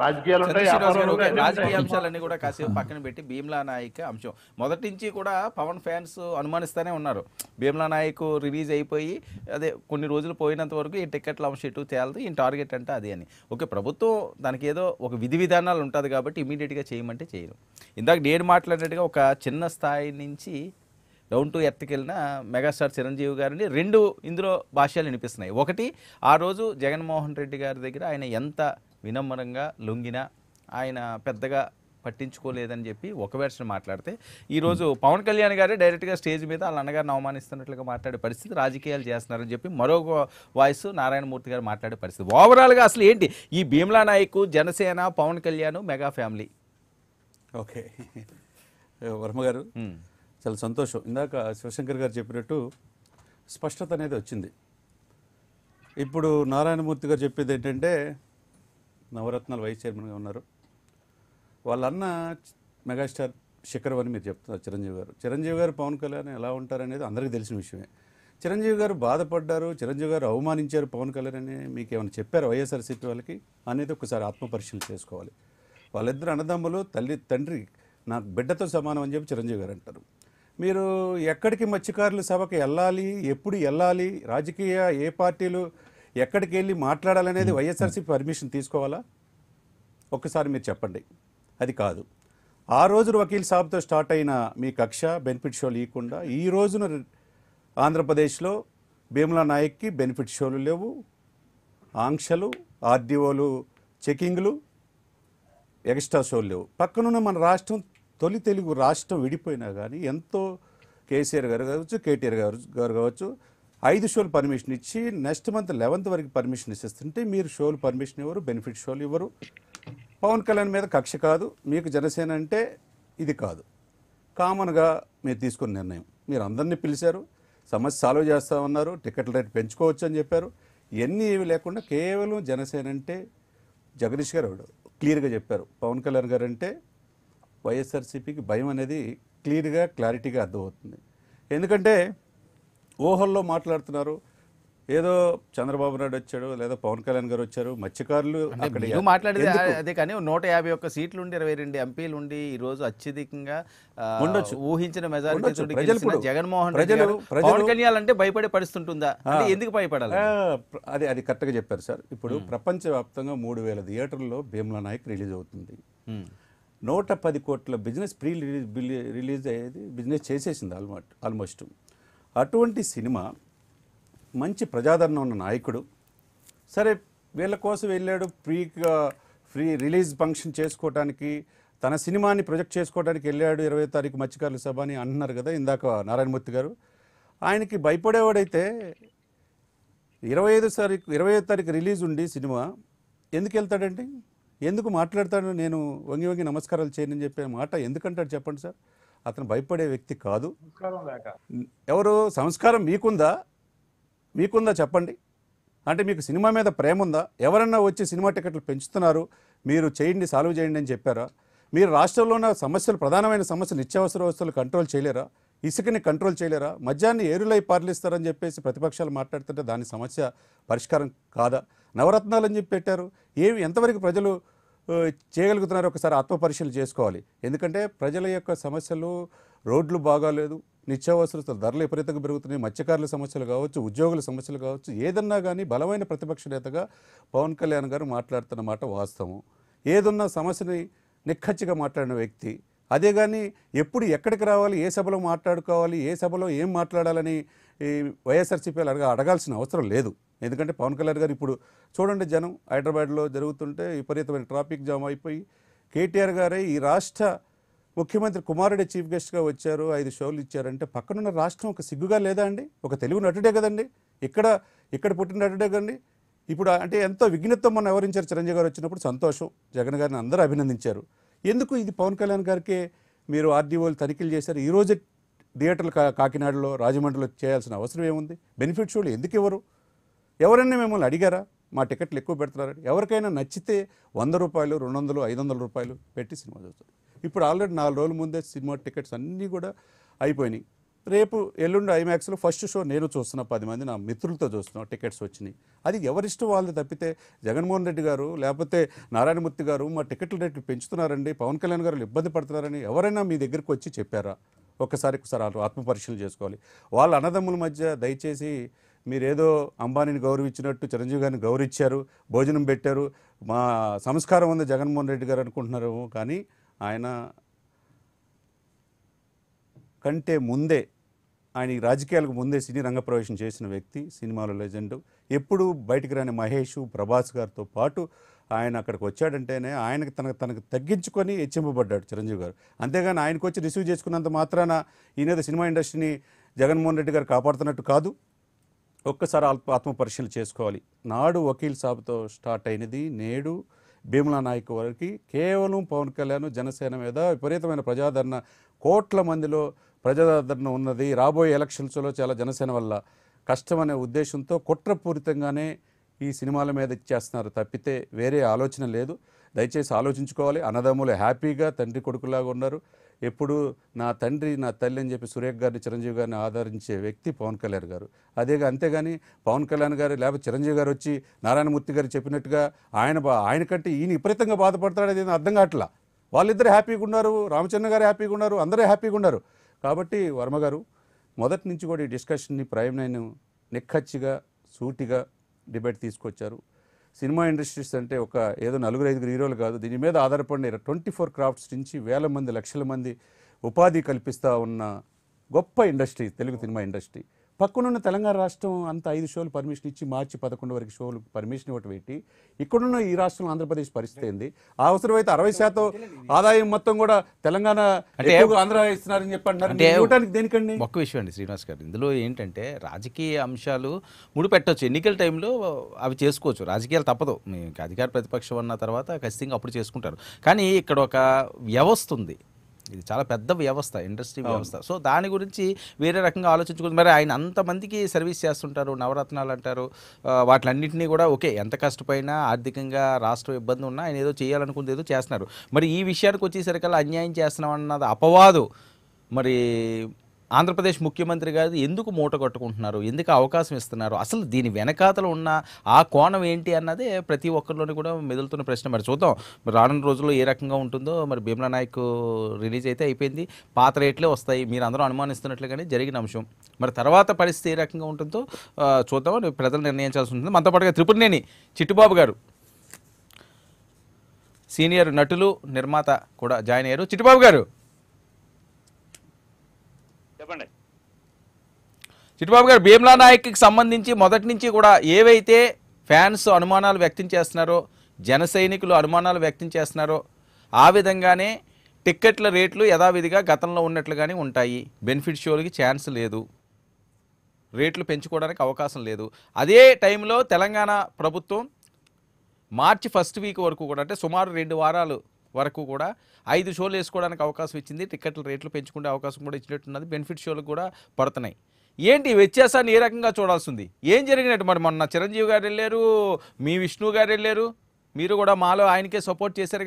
రాజకీయ అంశాలన్నీ కూడా కాసేపు పక్కన పెట్టి భీమ్లా నాయక్ అంశం మొదటి నుంచి కూడా పవన్ ఫ్యాన్స్ అనుమానిస్తూనే ఉన్నారు భీమ్లా నాయక్ రిలీజ్ అయిపోయి అదే కొన్ని రోజులు పోయినంత వరకు ఈ టికెట్ల అంశం ఇటు తేలదు ఈ టార్గెట్ అంటే అది అని ఓకే ప్రభుత్వం దానికి ఏదో ఒక విధి విధానాలు ఉంటుంది కాబట్టి ఇమీడియట్గా చేయమంటే చేయరు ఇందాక నేను మాట్లాడినట్టుగా ఒక చిన్న స్థాయి నుంచి డౌన్ టు ఎర్త్కి వెళ్ళిన మెగాస్టార్ చిరంజీవి గారిని రెండు ఇందులో భాష్యాలు వినిపిస్తున్నాయి ఒకటి ఆ రోజు జగన్మోహన్ రెడ్డి గారి దగ్గర ఆయన ఎంత వినమ్రంగా లొంగిన ఆయన పెద్దగా పట్టించుకోలేదని చెప్పి ఒక వెర్షన్ మాట్లాడితే ఈరోజు hmm. పవన్ కళ్యాణ్ గారే డైరెక్ట్గా స్టేజ్ మీద వాళ్ళ అన్నగారిని అవమానిస్తున్నట్లుగా మాట్లాడే పరిస్థితి రాజకీయాలు చేస్తున్నారని చెప్పి మరొక వాయిస్ నారాయణమూర్తి గారు మాట్లాడే పరిస్థితి ఓవరాల్గా అసలు ఏంటి ఈ Bheemla Nayak Janasena Pawan Kalyan mega family okay Varma garu hmm. చాలా సంతోషం ఇందాక శివశంకర్ గారు చెప్పినట్టు స్పష్టత అనేది వచ్చింది ఇప్పుడు నారాయణమూర్తి గారు చెప్పేది ఏంటంటే నవరత్నాలు వైస్ చైర్మన్గా ఉన్నారు వాళ్ళన్న మెగాస్టార్ శిఖర్ అని మీరు చెప్తున్నారు చిరంజీవి గారు చిరంజీవి గారు పవన్ కళ్యాణ్ ఎలా ఉంటారనేది అందరికీ తెలిసిన విషయమే చిరంజీవి గారు బాధపడ్డారు చిరంజీవి గారు అవమానించారు పవన్ కళ్యాణ్ అని మీకు ఏమైనా చెప్పారు వైఎస్ఆర్సీపీ వాళ్ళకి అనేది ఒకసారి ఆత్మపరిశీలన చేసుకోవాలి వాళ్ళిద్దరు అన్నదమ్ములు తల్లి తండ్రి నాకు బిడ్డతో సమానం అని చెప్పి చిరంజీవి గారు అంటారు మీరు ఎక్కడికి మత్స్యకారుల సభకు వెళ్ళాలి ఎప్పుడు వెళ్ళాలి రాజకీయ ఏ పార్టీలు ఎక్కడికి వెళ్ళి మాట్లాడాలనేది వైఎస్ఆర్సీ పర్మిషన్ తీసుకోవాలా ఒక్కసారి మీరు చెప్పండి అది కాదు ఆ రోజు వకీల్ సాబ్తో స్టార్ట్ అయిన మీ కక్ష బెనిఫిట్ షోలు ఇవ్వకుండా ఈ రోజున ఆంధ్రప్రదేశ్లో భీమలా నాయక్కి బెనిఫిట్ షోలు లేవు ఆంక్షలు ఆర్డీఓలు చెకింగ్లు ఎక్స్ట్రా షోలు లేవు పక్కనున్న మన రాష్ట్రం తొలి తెలుగు రాష్ట్రం విడిపోయినా కానీ ఎంతో కేసీఆర్ గారు కావచ్చు కేటీఆర్ గారు గారు కావచ్చు ఐదు షోలు పర్మిషన్ ఇచ్చి నెక్స్ట్ మంత్ లెవెన్త్ వరకు పర్మిషన్ ఇస్తుంటే మీరు షోలు పర్మిషన్ ఇవ్వరు బెనిఫిట్ షోలు ఇవ్వరు పవన్ కళ్యాణ్ మీద కక్ష కాదు మీకు జనసేన అంటే ఇది కాదు కామన్గా మీరు తీసుకున్న నిర్ణయం మీరు అందరినీ పిలిచారు సమస్య సాల్వ్ చేస్తామన్నారు టికెట్ల రేట్ పెంచుకోవచ్చు అని చెప్పారు ఎన్ని ఏవి లేకుండా కేవలం జనసేన అంటే జగదీష్ గారు క్లియర్గా చెప్పారు పవన్ కళ్యాణ్ గారు అంటే వైఎస్ఆర్సీపీకి భయం అనేది క్లియర్గా క్లారిటీగా అర్థమవుతుంది ఎందుకంటే ఊహల్లో మాట్లాడుతున్నారు ఏదో చంద్రబాబు నాయుడు వచ్చాడు లేదా పవన్ కళ్యాణ్ గారు వచ్చారు మత్స్యకారులు అక్కడ మాట్లాడేది అదే కానీ నూట యాభై ఒక్క సీట్లు ఉండి ఇరవై రెండు ఎంపీలు ఉండి ఈ రోజు అత్యధికంగా ఉండొచ్చు ఊహించిన మెజారిటీ జగన్మోహన్ రెడ్డి పవన్ కళ్యాణ్ అంటే భయపడే పరిస్థితుంటుందా ఎందుకు భయపడాలి అది అది కరెక్ట్గా చెప్పారు సార్ ఇప్పుడు ప్రపంచవ్యాప్తంగా మూడు వేల థియేటర్లో భీమ్లా నాయక్ రిలీజ్ అవుతుంది నూట పది కోట్ల బిజినెస్ ప్రీ రిలీజ్ రిలీజ్ అయ్యేది బిజినెస్ చేసేసింది ఆల్మోస్ట్ ఆల్మోస్ట్ అటువంటి సినిమా మంచి ప్రజాదరణ ఉన్న నాయకుడు సరే వీళ్ళ కోసం వెళ్ళాడు ఫ్రీగా ఫ్రీ రిలీజ్ ఫంక్షన్ చేసుకోవడానికి తన సినిమాని ప్రొజెక్ట్ చేసుకోవడానికి వెళ్ళాడు ఇరవై తారీఖు మత్స్యకారుల సభ అని అంటున్నారు కదా ఇందాక నారాయణమూర్తి గారు ఆయనకి భయపడేవాడైతే ఇరవై ఐదు తారీఖు ఇరవై ఐదు తారీఖు రిలీజ్ ఉండి సినిమా ఎందుకు వెళ్తాడండి ఎందుకు మాట్లాడతాడు నేను వంగి వంగి నమస్కారాలు చేయనని చెప్పే మాట ఎందుకంటాడు చెప్పండి సార్ అతను భయపడే వ్యక్తి కాదు ఎవరు సంస్కారం మీకుందా మీకుందా చెప్పండి అంటే మీకు సినిమా మీద ప్రేమ ఉందా ఎవరన్నా వచ్చి సినిమా టికెట్లు పెంచుతున్నారు మీరు చేయండి సాల్వ్ చేయండి అని చెప్పారా మీరు రాష్ట్రంలో ఉన్న సమస్యలు ప్రధానమైన సమస్యలు నిత్యావసర వస్తువులు కంట్రోల్ చేయలేరా ఇసుకని కంట్రోల్ చేయలేరా మద్యాన్ని ఏరులై పారలిస్తారని చెప్పేసి ప్రతిపక్షాలు మాట్లాడుతుంటే దాని సమస్య పరిష్కారం కాదా అని చెప్పి పెట్టారు ఏమి ఎంతవరకు ప్రజలు చేయగలుగుతున్నారు ఒకసారి ఆత్మపరిశీలన చేసుకోవాలి ఎందుకంటే ప్రజల యొక్క సమస్యలు రోడ్లు బాగాలేదు నిత్యావసర ధరలు విపరీతంగా పెరుగుతున్నాయి మత్స్యకారుల సమస్యలు కావచ్చు ఉద్యోగుల సమస్యలు కావచ్చు ఏదన్నా కానీ బలమైన ప్రతిపక్ష నేతగా పవన్ కళ్యాణ్ గారు మాట్లాడుతున్న మాట వాస్తవం ఏదన్నా సమస్యని నిక్కచ్చిగా మాట్లాడిన వ్యక్తి అదే కానీ ఎప్పుడు ఎక్కడికి రావాలి ఏ సభలో మాట్లాడుకోవాలి ఏ సభలో ఏం మాట్లాడాలని వైఎస్ఆర్సీపీలు అడగా అడగాల్సిన అవసరం లేదు ఎందుకంటే పవన్ కళ్యాణ్ గారు ఇప్పుడు చూడండి జనం హైదరాబాద్లో జరుగుతుంటే విపరీతమైన ట్రాఫిక్ జామ్ అయిపోయి కేటీఆర్ గారే ఈ రాష్ట్ర ముఖ్యమంత్రి కుమారుడి చీఫ్ గెస్ట్గా వచ్చారు ఐదు షోలు ఇచ్చారంటే పక్కనున్న రాష్ట్రం ఒక సిగ్గుగా లేదా అండి ఒక తెలుగు నటుడే కదండి ఇక్కడ ఇక్కడ పుట్టిన నటుడే కదండి ఇప్పుడు అంటే ఎంతో విఘ్నత్వం మనం వివరించారు చిరంజీవి గారు వచ్చినప్పుడు సంతోషం జగన్ గారిని అందరూ అభినందించారు ఎందుకు ఇది పవన్ కళ్యాణ్ గారికి మీరు ఆర్డీఓలు తనిఖీలు చేశారు ఈరోజు థియేటర్లు కాకినాడలో రాజమండ్రిలో చేయాల్సిన అవసరం ఏముంది బెనిఫిట్ షోలు ఎందుకు ఇవ్వరు ఎవరైనా మిమ్మల్ని అడిగారా మా టికెట్లు ఎక్కువ పెడుతున్నారని ఎవరికైనా నచ్చితే వంద రూపాయలు రెండు వందలు ఐదు వందల రూపాయలు పెట్టి సినిమా చూస్తారు ఇప్పుడు ఆల్రెడీ నాలుగు రోజుల ముందే సినిమా టికెట్స్ అన్నీ కూడా అయిపోయినాయి రేపు ఎల్లుండి ఐమాక్స్లో ఫస్ట్ షో నేను చూస్తున్నా పది మంది నా మిత్రులతో చూస్తున్నా టికెట్స్ వచ్చినాయి అది ఎవరిష్టం వాళ్ళు తప్పితే జగన్మోహన్ రెడ్డి గారు లేకపోతే నారాయణమూర్తి గారు మా టికెట్ల రేట్లు పెంచుతున్నారండి పవన్ కళ్యాణ్ గారు ఇబ్బంది పడుతున్నారని ఎవరైనా మీ దగ్గరికి వచ్చి చెప్పారా ఒక్కసారి ఒకసారి ఆత్మపరిశీలన చేసుకోవాలి వాళ్ళ అన్నదమ్ముల మధ్య దయచేసి మీరేదో అంబానీని గౌరవించినట్టు చిరంజీవి గారిని గౌరవించారు భోజనం పెట్టారు మా సంస్కారం ఉంది జగన్మోహన్ రెడ్డి గారు అనుకుంటున్నారు కానీ ఆయన కంటే ముందే ఆయన రాజకీయాలకు ముందే సినీ రంగ ప్రవేశం చేసిన వ్యక్తి సినిమాలో లెజెండ్ ఎప్పుడు బయటికి రాని మహేష్ ప్రభాస్ గారితో పాటు ఆయన అక్కడికి వచ్చాడంటేనే ఆయనకు తనకు తనకు తగ్గించుకొని హెచ్చింపబడ్డాడు చిరంజీవి గారు అంతేగాని ఆయనకు వచ్చి రిసీవ్ చేసుకున్నంత మాత్రాన ఈయనేదో సినిమా ఇండస్ట్రీని జగన్మోహన్ రెడ్డి గారు కాపాడుతున్నట్టు కాదు ఒక్కసారి ఆత్మ పరిశీలన చేసుకోవాలి నాడు వకీల్ సాబ్తో స్టార్ట్ అయినది నేడు భీమలా నాయక్ వారికి కేవలం పవన్ కళ్యాణ్ జనసేన మీద విపరీతమైన ప్రజాదరణ కోట్ల మందిలో ప్రజాదరణ ఉన్నది రాబోయే ఎలక్షన్స్లో చాలా జనసేన వల్ల కష్టమనే ఉద్దేశంతో కుట్రపూరితంగానే ఈ సినిమాల మీద ఇచ్చేస్తున్నారు తప్పితే వేరే ఆలోచన లేదు దయచేసి ఆలోచించుకోవాలి అన్నదమ్ములు హ్యాపీగా తండ్రి కొడుకులాగా ఉన్నారు ఎప్పుడు నా తండ్రి నా తల్లి అని చెప్పి సురేఖ్ గారిని చిరంజీవి గారిని ఆదరించే వ్యక్తి పవన్ కళ్యాణ్ గారు అదే అంతేగాని పవన్ కళ్యాణ్ గారు లేకపోతే చిరంజీవి గారు వచ్చి నారాయణమూర్తి గారు చెప్పినట్టుగా ఆయన ఆయన కంటే ఈయన విపరీతంగా బాధపడతాడు అదే అర్థం కావట్లా వాళ్ళిద్దరు హ్యాపీగా ఉన్నారు రామచంద్ర గారు హ్యాపీగా ఉన్నారు అందరూ హ్యాపీగా ఉన్నారు కాబట్టి వర్మ గారు మొదటి నుంచి కూడా ఈ డిస్కషన్ని ప్రైమ్ నిక్కచ్చిగా సూటిగా డిబేట్ తీసుకొచ్చారు సినిమా ఇండస్ట్రీస్ అంటే ఒక ఏదో నలుగురు ఐదుగురు హీరోలు కాదు దీని మీద ఆధారపడిన ట్వంటీ ఫోర్ క్రాఫ్ట్స్ నుంచి వేల మంది లక్షల మంది ఉపాధి కల్పిస్తూ ఉన్న గొప్ప ఇండస్ట్రీ తెలుగు సినిమా ఇండస్ట్రీ పక్కనున్న తెలంగాణ రాష్ట్రం అంత ఐదు షోలు పర్మిషన్ ఇచ్చి మార్చి పదకొండు వరకు షోలు పర్మిషన్ ఇవ్వటం పెట్టి ఇక్కడున్న ఈ రాష్ట్రంలో ఆంధ్రప్రదేశ్ పరిస్థితి ఏంది అవసరమైతే అరవై శాతం ఆదాయం మొత్తం కూడా తెలంగాణ ఆంధ్ర ఇస్తున్నారని చెప్పండి దేనికండి ఒక్క విషయం అండి శ్రీనివాస్ గారు ఇందులో ఏంటంటే రాజకీయ అంశాలు ముడి పెట్టవచ్చు ఎన్నికల టైంలో అవి చేసుకోవచ్చు రాజకీయాలు తప్పదు మీకు అధికార ప్రతిపక్షం ఉన్న తర్వాత ఖచ్చితంగా అప్పుడు చేసుకుంటారు కానీ ఇక్కడ ఒక వ్యవస్థ ఉంది ఇది చాలా పెద్ద వ్యవస్థ ఇండస్ట్రీ వ్యవస్థ సో దాని గురించి వేరే రకంగా ఆలోచించుకుంది మరి ఆయన అంతమందికి సర్వీస్ చేస్తుంటారు నవరత్నాలు అంటారు వాటిలన్నింటినీ కూడా ఓకే ఎంత కష్టపోయినా ఆర్థికంగా రాష్ట్రం ఇబ్బంది ఉన్నా ఆయన ఏదో చేయాలనుకుంది ఏదో చేస్తున్నారు మరి ఈ విషయానికి వచ్చేసరికల్లా అన్యాయం అన్నది అపవాదు మరి ఆంధ్రప్రదేశ్ ముఖ్యమంత్రి గారు ఎందుకు మూట కట్టుకుంటున్నారు ఎందుకు అవకాశం ఇస్తున్నారు అసలు దీని వెనకాతలు ఉన్న ఆ కోణం ఏంటి అన్నదే ప్రతి ఒక్కరిలోని కూడా మెదులుతున్న ప్రశ్న మరి చూద్దాం రానున్న రోజుల్లో ఏ రకంగా ఉంటుందో మరి భీమలా నాయక్ రిలీజ్ అయితే అయిపోయింది పాత రేట్లే వస్తాయి మీరు అందరూ అనుమానిస్తున్నట్లుగానే జరిగిన అంశం మరి తర్వాత పరిస్థితి ఏ రకంగా ఉంటుందో చూద్దామని ప్రజలు నిర్ణయించాల్సి ఉంటుంది మనతో పాటుగా త్రిపురనేని చిట్టుబాబు గారు సీనియర్ నటులు నిర్మాత కూడా జాయిన్ అయ్యారు చిట్టుబాబు గారు చిట్టుబాబు గారు భీమ్లా నాయక్కి సంబంధించి మొదటి నుంచి కూడా ఏవైతే ఫ్యాన్స్ అనుమానాలు వ్యక్తం చేస్తున్నారో జన సైనికులు అనుమానాలు వ్యక్తం చేస్తున్నారో ఆ విధంగానే టిక్కెట్ల రేట్లు యథావిధిగా గతంలో ఉన్నట్లుగానే ఉంటాయి బెనిఫిట్ షోలకి ఛాన్స్ లేదు రేట్లు పెంచుకోవడానికి అవకాశం లేదు అదే టైంలో తెలంగాణ ప్రభుత్వం మార్చి ఫస్ట్ వీక్ వరకు కూడా అంటే సుమారు రెండు వారాలు వరకు కూడా ఐదు షోలు వేసుకోవడానికి అవకాశం ఇచ్చింది టిక్కెట్ల రేట్లు పెంచుకునే అవకాశం కూడా ఇచ్చినట్టున్నది బెనిఫిట్ షోలకు కూడా పడుతున్నాయి ఏంటి వ్యత్యాసాన్ని ఏ రకంగా చూడాల్సింది ఏం జరిగినట్టు మరి మొన్న చిరంజీవి గారు వెళ్ళారు మీ విష్ణు గారు వెళ్ళారు మీరు కూడా మాలో ఆయనకే సపోర్ట్ చేశారు